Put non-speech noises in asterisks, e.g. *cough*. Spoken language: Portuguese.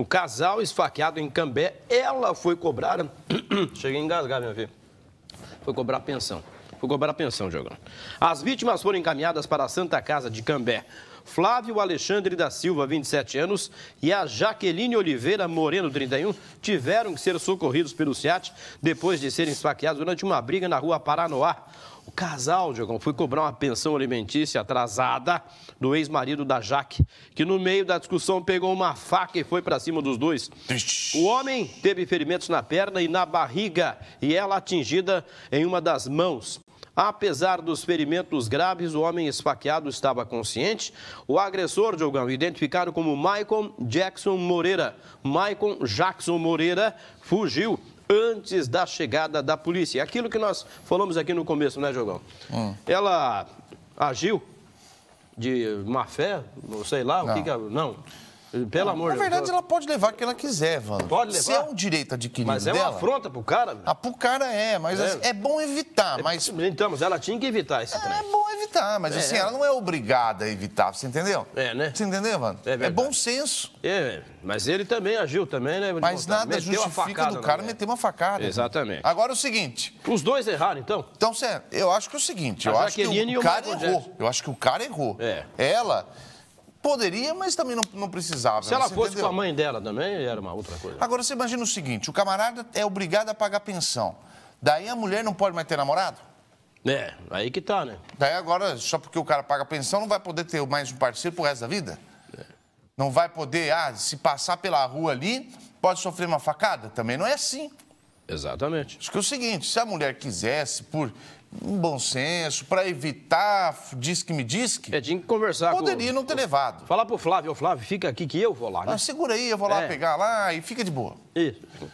O casal esfaqueado em Cambé, ela foi cobrar. *clears throat* Cheguei a engasgar, minha filha. Foi cobrar pensão. Foi cobrar pensão, Diogão. As vítimas foram encaminhadas para a Santa Casa de Cambé. Flávio Alexandre da Silva, 27 anos, e a Jaqueline Oliveira Moreno, 31, tiveram que ser socorridos pelo SEAT depois de serem esfaqueados durante uma briga na rua Paranoá. O casal, Diogão, foi cobrar uma pensão alimentícia atrasada do ex-marido da Jaque, que no meio da discussão pegou uma faca e foi para cima dos dois. O homem teve ferimentos na perna e na barriga e ela atingida em uma das mãos. Apesar dos ferimentos graves, o homem esfaqueado estava consciente. O agressor, Diogão, identificado como Maicon Jackson Moreira, Maicon Jackson Moreira, fugiu antes da chegada da polícia. Aquilo que nós falamos aqui no começo, né, Jogão? Hum. Ela agiu de má fé, não sei lá, não. o que, que ela... Não. Pelo amor de Deus. Na verdade, ela pode levar o que ela quiser, mano. Pode levar. Se é um direito adquirido Mas é uma dela, afronta pro cara. Meu. Né? Ah, pro cara é, mas é, assim, é bom evitar, é, mas... Então, mas ela tinha que evitar esse é, trem. É bom evitar, mas é, assim, ela não é obrigada a evitar, você entendeu? É, né? Você entendeu, mano? É, é bom senso. É, mas ele também agiu também, né? Mas nada meteu justifica o do cara meter uma facada. Exatamente. Agora é o seguinte... Os dois erraram, então? Então, sério, eu acho que é o seguinte, a eu acho que é o cara errou. Eu acho que o cara errou. É. Ela Poderia, mas também não, não precisava. Se ela fosse entendeu? com a mãe dela também, era uma outra coisa. Agora, você imagina o seguinte, o camarada é obrigado a pagar pensão. Daí a mulher não pode mais ter namorado? É, aí que tá, né? Daí agora, só porque o cara paga pensão, não vai poder ter mais um parceiro pro resto da vida? É. Não vai poder, ah, se passar pela rua ali, pode sofrer uma facada? Também não é assim. Exatamente. Acho que é o seguinte, se a mulher quisesse, por um bom senso, para evitar diz que me diz que. É, tinha que conversar Poderia com, não ter com, levado. Falar pro Flávio, ô Flávio, fica aqui que eu vou lá. Né? segura aí, eu vou lá é. pegar lá e fica de boa. Isso.